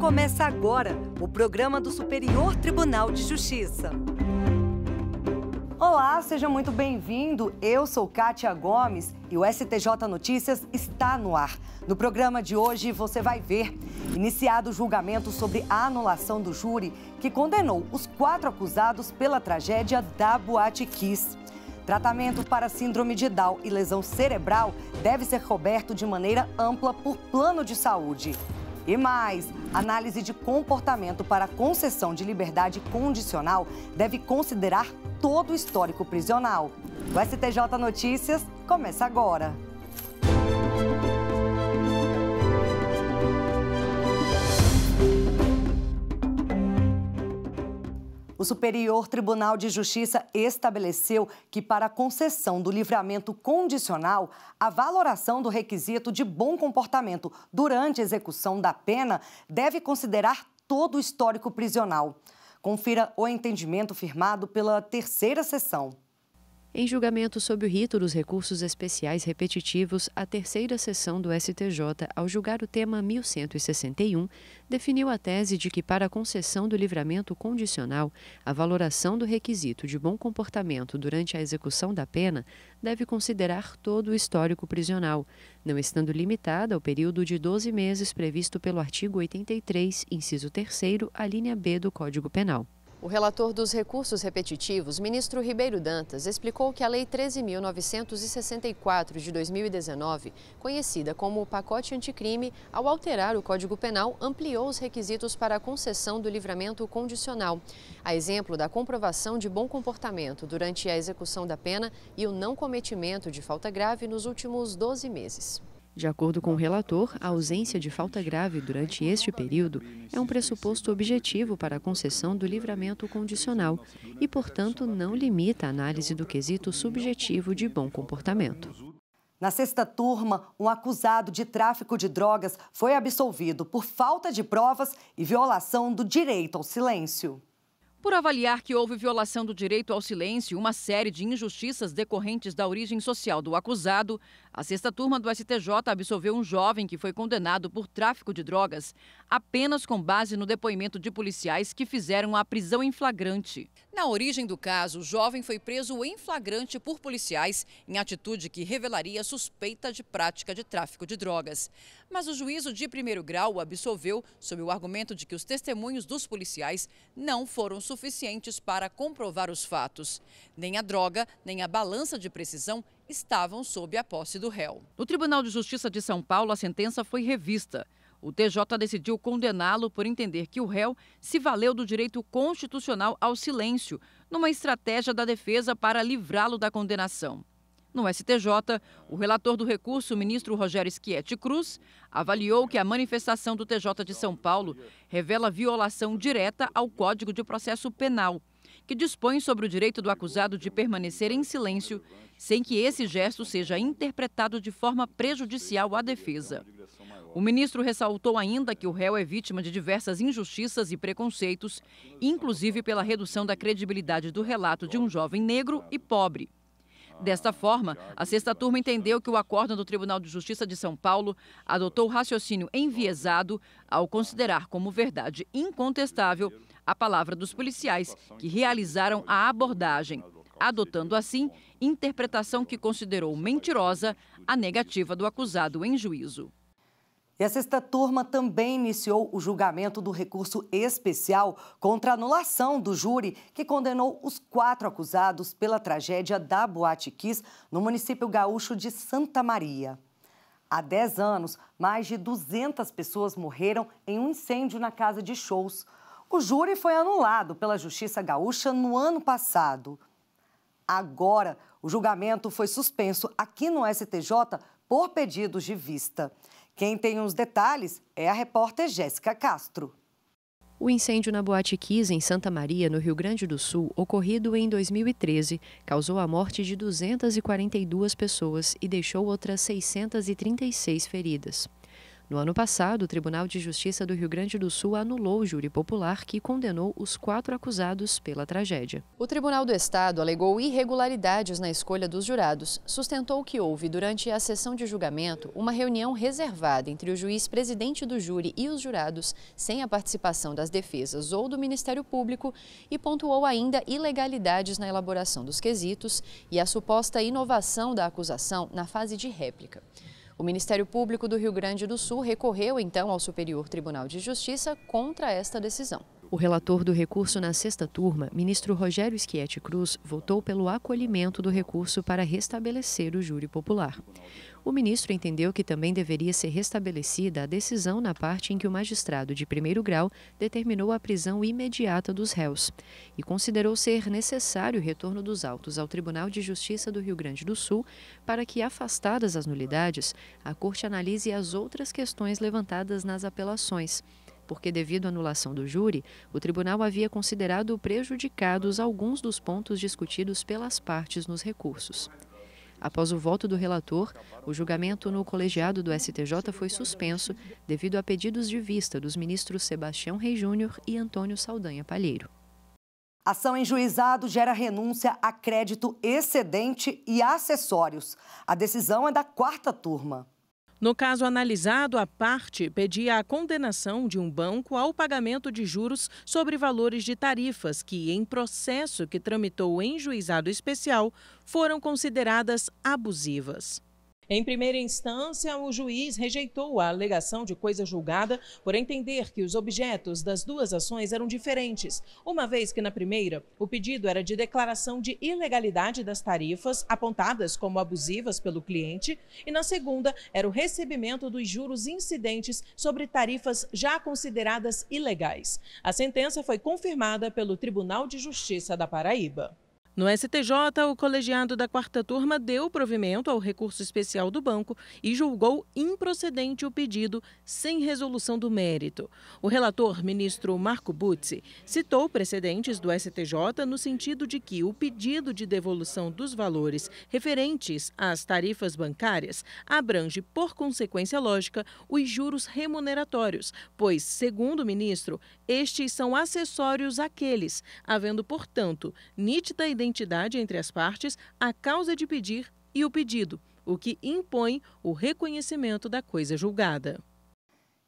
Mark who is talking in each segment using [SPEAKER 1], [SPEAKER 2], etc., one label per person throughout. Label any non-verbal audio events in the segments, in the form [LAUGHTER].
[SPEAKER 1] Começa agora o programa do Superior Tribunal de Justiça. Olá, seja muito bem-vindo. Eu sou Kátia Gomes e o STJ Notícias está no ar. No programa de hoje você vai ver iniciado o julgamento sobre a anulação do júri que condenou os quatro acusados pela tragédia da Boate Kiss. Tratamento para síndrome de Down e lesão cerebral deve ser coberto de maneira ampla por plano de saúde. E mais, análise de comportamento para concessão de liberdade condicional deve considerar todo o histórico prisional. O STJ Notícias começa agora. O Superior Tribunal de Justiça estabeleceu que, para a concessão do livramento condicional, a valoração do requisito de bom comportamento durante a execução da pena deve considerar todo o histórico prisional. Confira o entendimento firmado pela terceira sessão em julgamento sob o
[SPEAKER 2] rito dos recursos especiais repetitivos, a terceira sessão do STJ, ao julgar o tema 1161, definiu a tese de que, para a concessão do livramento condicional, a valoração do requisito de bom comportamento durante a execução da pena deve considerar todo o histórico prisional, não estando limitada ao período de 12 meses previsto pelo artigo 83, inciso 3, a linha B do Código Penal. O relator dos recursos repetitivos, ministro Ribeiro Dantas, explicou que a Lei 13.964 de 2019, conhecida como o pacote anticrime, ao alterar o Código Penal, ampliou os requisitos para a concessão do livramento condicional, a exemplo da comprovação de bom comportamento durante a execução da pena e o não cometimento de falta grave nos últimos 12 meses. De acordo com o relator, a ausência de falta grave durante este período é um pressuposto objetivo para a concessão do livramento condicional e, portanto, não limita a análise do quesito subjetivo de bom comportamento.
[SPEAKER 1] Na sexta turma, um acusado de tráfico de drogas foi absolvido por falta de provas e violação do direito ao silêncio.
[SPEAKER 3] Por avaliar que houve violação do direito ao silêncio e uma série de injustiças decorrentes da origem social do acusado, a sexta turma do STJ absolveu um jovem que foi condenado por tráfico de drogas apenas com base no depoimento de policiais que fizeram a prisão em flagrante. Na origem do caso, o jovem foi preso em flagrante por policiais, em atitude que revelaria suspeita de prática de tráfico de drogas. Mas o juízo de primeiro grau o absolveu sob o argumento de que os testemunhos dos policiais não foram suficientes para comprovar os fatos. Nem a droga, nem a balança de precisão estavam sob a posse do réu. No Tribunal de Justiça de São Paulo, a sentença foi revista. O TJ decidiu condená-lo por entender que o réu se valeu do direito constitucional ao silêncio, numa estratégia da defesa para livrá-lo da condenação. No STJ, o relator do recurso, o ministro Rogério Schietti Cruz, avaliou que a manifestação do TJ de São Paulo revela violação direta ao Código de Processo Penal, que dispõe sobre o direito do acusado de permanecer em silêncio sem que esse gesto seja interpretado de forma prejudicial à defesa. O ministro ressaltou ainda que o réu é vítima de diversas injustiças e preconceitos, inclusive pela redução da credibilidade do relato de um jovem negro e pobre. Desta forma, a sexta turma entendeu que o acórdão do Tribunal de Justiça de São Paulo adotou o raciocínio enviesado ao considerar como verdade incontestável a palavra dos policiais que realizaram a abordagem, adotando assim interpretação que considerou mentirosa a negativa do acusado em juízo.
[SPEAKER 1] E a sexta turma também iniciou o julgamento do recurso especial contra a anulação do júri que condenou os quatro acusados pela tragédia da Boate Kiss no município gaúcho de Santa Maria. Há 10 anos, mais de 200 pessoas morreram em um incêndio na casa de shows. O júri foi anulado pela Justiça Gaúcha no ano passado. Agora, o julgamento foi suspenso aqui no STJ por pedidos de vista. Quem tem os detalhes é a repórter Jéssica Castro.
[SPEAKER 2] O incêndio na Boate Kiss, em Santa Maria, no Rio Grande do Sul, ocorrido em 2013, causou a morte de 242 pessoas e deixou outras 636 feridas. No ano passado, o Tribunal de Justiça do Rio Grande do Sul anulou o júri popular que condenou os quatro acusados pela tragédia. O Tribunal do Estado alegou irregularidades na escolha dos jurados, sustentou que houve, durante a sessão de julgamento, uma reunião reservada entre o juiz presidente do júri e os jurados, sem a participação das defesas ou do Ministério Público, e pontuou ainda ilegalidades na elaboração dos quesitos e a suposta inovação da acusação na fase de réplica. O Ministério Público do Rio Grande do Sul recorreu então ao Superior Tribunal de Justiça contra esta decisão. O relator do recurso na sexta turma, ministro Rogério Schietti Cruz, votou pelo acolhimento do recurso para restabelecer o júri popular. O ministro entendeu que também deveria ser restabelecida a decisão na parte em que o magistrado de primeiro grau determinou a prisão imediata dos réus e considerou ser necessário o retorno dos autos ao Tribunal de Justiça do Rio Grande do Sul para que, afastadas as nulidades, a Corte analise as outras questões levantadas nas apelações porque, devido à anulação do júri, o tribunal havia considerado prejudicados alguns dos pontos discutidos pelas partes nos recursos. Após o voto do relator, o julgamento no colegiado do STJ foi suspenso devido a pedidos de vista dos ministros Sebastião Rei Júnior e Antônio Saldanha Palheiro.
[SPEAKER 1] Ação em juizado gera renúncia a crédito excedente e acessórios. A decisão é da quarta turma.
[SPEAKER 4] No caso analisado, a parte pedia a condenação de um banco ao pagamento de juros sobre valores de tarifas que, em processo que tramitou em juizado especial, foram consideradas abusivas. Em primeira instância, o juiz rejeitou a alegação de coisa julgada por entender que os objetos das duas ações eram diferentes, uma vez que na primeira o pedido era de declaração de ilegalidade das tarifas apontadas como abusivas pelo cliente e na segunda era o recebimento dos juros incidentes sobre tarifas já consideradas ilegais. A sentença foi confirmada pelo Tribunal de Justiça da Paraíba. No STJ, o colegiado da quarta turma deu provimento ao recurso especial do banco e julgou improcedente o pedido sem resolução do mérito. O relator, ministro Marco Butzi, citou precedentes do STJ no sentido de que o pedido de devolução dos valores referentes às tarifas bancárias abrange, por consequência lógica, os juros remuneratórios, pois, segundo o ministro, estes são acessórios àqueles, havendo, portanto, nítida identificação identidade entre as partes, a causa de pedir e o pedido, o que impõe o reconhecimento da coisa julgada.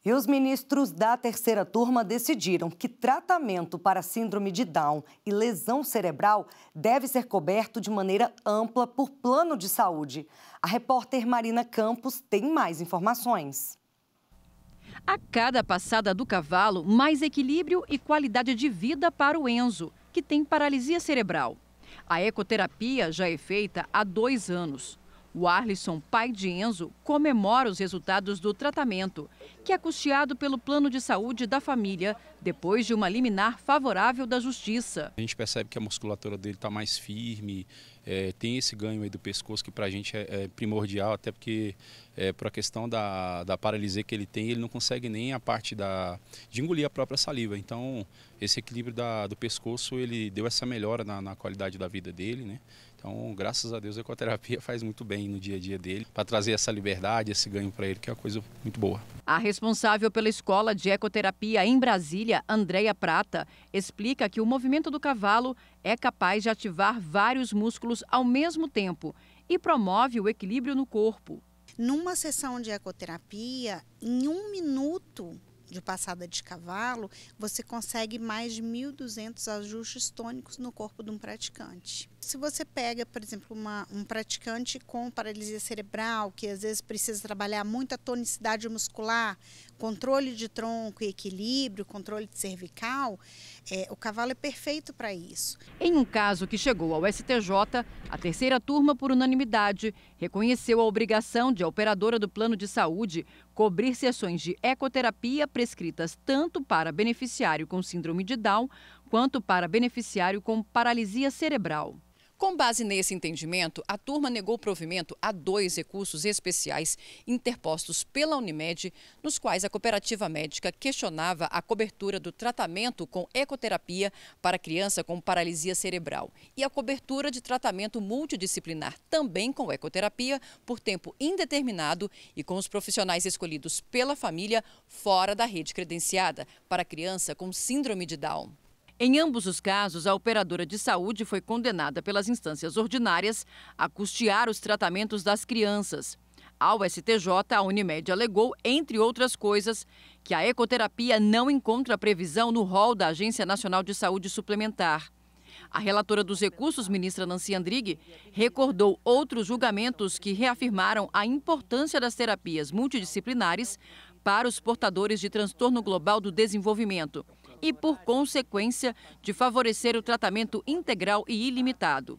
[SPEAKER 1] E os ministros da terceira turma decidiram que tratamento para síndrome de Down e lesão cerebral deve ser coberto de maneira ampla por plano de saúde. A repórter Marina Campos tem mais informações. A cada passada do cavalo,
[SPEAKER 3] mais equilíbrio e qualidade de vida para o Enzo, que tem paralisia cerebral. A ecoterapia já é feita há dois anos. O Arlisson, pai de Enzo, comemora os resultados do tratamento, que é custeado pelo plano de saúde da família, depois de uma liminar favorável da justiça.
[SPEAKER 2] A gente percebe que a musculatura dele está mais firme, é, tem esse ganho aí do pescoço que para a gente é, é, primordial, até porque é, para a questão da, da paralisia que ele tem, ele não consegue nem a parte da, de engolir a própria saliva. Então, esse equilíbrio da, do pescoço, ele deu essa melhora na, na qualidade da vida dele, né? Então, graças a Deus, a ecoterapia [LAUGHS] faz muito bem no dia a dia dele, para trazer essa liberdade, esse ganho para ele, que é uma coisa muito boa.
[SPEAKER 3] A responsável pela escola de ecoterapia em Brasília, Andréia Prata, explica que o movimento do cavalo é capaz de ativar vários músculos ao mesmo tempo e promove o equilíbrio no corpo. Numa sessão de ecoterapia, em um minuto, de passada de cavalo, você consegue mais de 1.200 ajustes
[SPEAKER 4] tônicos no corpo de um praticante. Se você pega, por exemplo, uma, um praticante com paralisia cerebral, que às vezes precisa trabalhar muita tonicidade muscular,
[SPEAKER 3] controle de tronco e equilíbrio, controle de cervical, é, o cavalo é perfeito para isso. Em um caso que chegou ao STJ, a terceira turma, por unanimidade, reconheceu a obrigação de a operadora do plano de saúde cobrir sessões de ecoterapia prescritas tanto para beneficiário com síndrome de Down quanto para beneficiário com paralisia cerebral. Com base nesse entendimento, a turma negou provimento a dois recursos especiais interpostos pela Unimed, nos quais a cooperativa médica questionava a cobertura do tratamento com ecoterapia para criança com paralisia cerebral e a cobertura de tratamento multidisciplinar também com ecoterapia por tempo indeterminado e com os profissionais escolhidos pela família fora da rede credenciada para criança com síndrome de Down. Em ambos os casos, a operadora de saúde foi condenada pelas instâncias ordinárias a custear os tratamentos das crianças. Ao STJ, a Unimed alegou, entre outras coisas, que a ecoterapia não encontra previsão no rol da Agência Nacional de Saúde Suplementar. A relatora dos recursos, ministra Nancy Andrighi, recordou outros julgamentos que reafirmaram a importância das terapias multidisciplinares para os portadores de transtorno global do desenvolvimento e, por consequência, de favorecer o tratamento integral e ilimitado.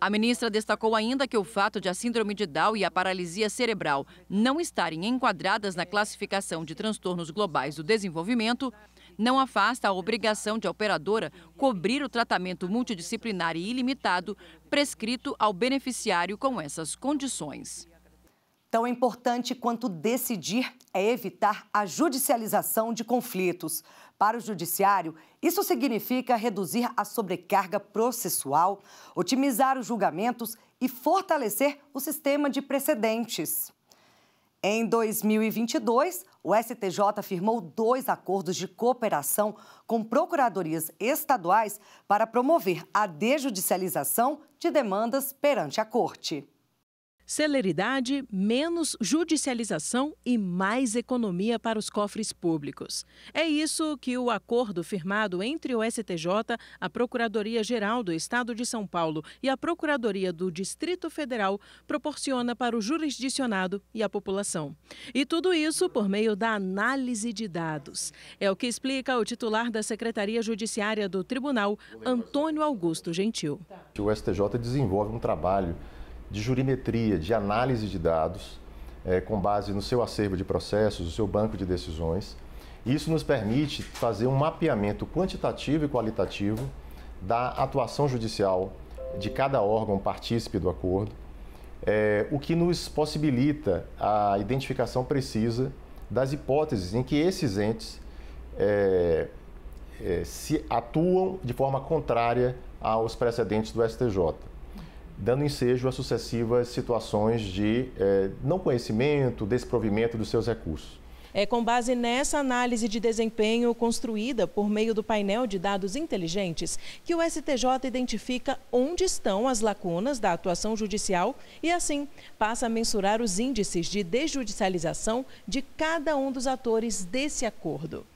[SPEAKER 3] A ministra destacou ainda que o fato de a síndrome de Down e a paralisia cerebral não estarem enquadradas na classificação de transtornos globais do desenvolvimento não afasta a obrigação de a operadora cobrir o tratamento multidisciplinar e ilimitado prescrito ao beneficiário com essas
[SPEAKER 1] condições. Tão importante quanto decidir é evitar a judicialização de conflitos. Para o judiciário, isso significa reduzir a sobrecarga processual, otimizar os julgamentos e fortalecer o sistema de precedentes. Em 2022, o STJ firmou dois acordos de cooperação com procuradorias estaduais para promover a dejudicialização de demandas perante a Corte.
[SPEAKER 4] Celeridade, menos judicialização e mais economia para os cofres públicos. É isso que o acordo firmado entre o STJ, a Procuradoria-Geral do Estado de São Paulo e a Procuradoria do Distrito Federal proporciona para o jurisdicionado e a população. E tudo isso por meio da análise de dados. É o que explica o titular da Secretaria Judiciária do Tribunal, Antônio Augusto Gentil.
[SPEAKER 3] O STJ desenvolve um trabalho de jurimetria, de análise de dados, é, com base no seu acervo de processos, no seu banco de decisões. Isso nos permite fazer um mapeamento quantitativo e qualitativo da atuação judicial de cada órgão partícipe do acordo, é, o que nos possibilita a identificação precisa das hipóteses em que esses entes é, é, se atuam de forma contrária aos precedentes do STJ dando ensejo a sucessivas situações de eh, não conhecimento, desprovimento dos seus recursos.
[SPEAKER 4] É com base nessa análise de desempenho construída por meio do painel de dados inteligentes que o STJ identifica onde estão as lacunas da atuação judicial e, assim, passa a mensurar os índices de desjudicialização de cada um dos atores desse acordo.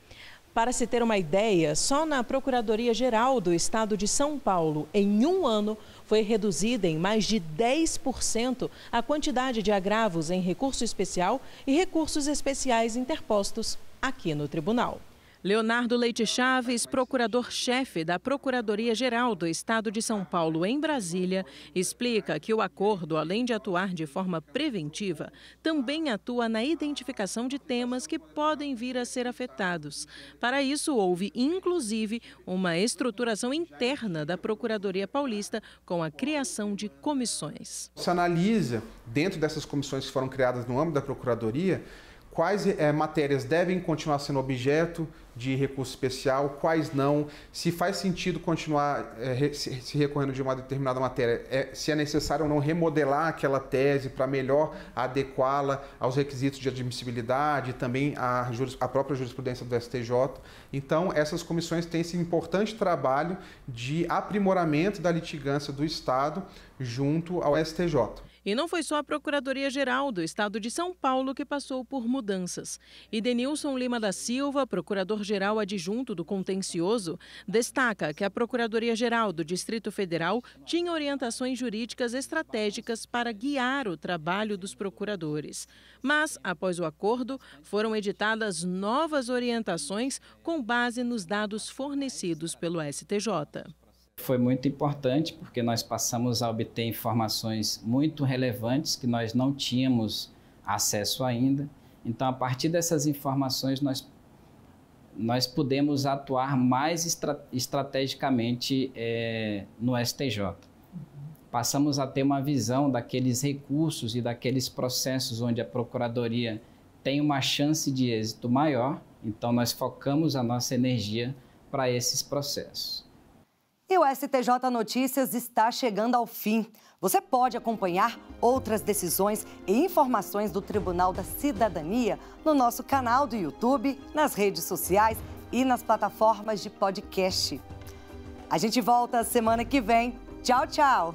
[SPEAKER 4] Para se ter uma ideia, só na Procuradoria-Geral do Estado de São Paulo, em um ano, foi reduzida em mais de 10% a quantidade de agravos em recurso especial e recursos especiais interpostos aqui no tribunal. Leonardo Leite Chaves, procurador-chefe da Procuradoria-Geral do Estado de São Paulo, em Brasília, explica que o acordo, além de atuar de forma preventiva, também atua na identificação de temas que podem vir a ser afetados. Para isso, houve, inclusive, uma estruturação interna da Procuradoria Paulista com a criação de comissões.
[SPEAKER 2] Se analisa, dentro dessas comissões que foram criadas no âmbito da Procuradoria, quais é, matérias devem continuar sendo objeto de recurso especial, quais não, se faz sentido continuar é, se recorrendo de uma determinada matéria, é, se é necessário ou não remodelar aquela tese para melhor adequá-la aos requisitos de admissibilidade, também à própria jurisprudência do STJ. Então, essas comissões têm esse importante trabalho de aprimoramento da litigância do Estado junto ao STJ.
[SPEAKER 4] E não foi só a Procuradoria-Geral do Estado de São Paulo que passou por mudanças. E Denilson Lima da Silva, procurador-geral adjunto do contencioso, destaca que a Procuradoria-Geral do Distrito Federal tinha orientações jurídicas estratégicas para guiar o trabalho dos procuradores. Mas, após o acordo, foram editadas novas orientações com base nos dados fornecidos pelo STJ foi muito importante porque nós passamos a obter informações muito relevantes que nós não tínhamos acesso ainda. Então, a partir dessas informações, nós, nós pudemos atuar mais estra, estrategicamente é, no STJ. Uhum. Passamos a ter uma visão daqueles recursos e daqueles processos onde a Procuradoria tem uma chance de êxito maior, então nós focamos a nossa energia para esses processos.
[SPEAKER 1] E o STJ Notícias está chegando ao fim. Você pode acompanhar outras decisões e informações do Tribunal da Cidadania no nosso canal do YouTube, nas redes sociais e nas plataformas de podcast. A gente volta semana que vem. Tchau, tchau!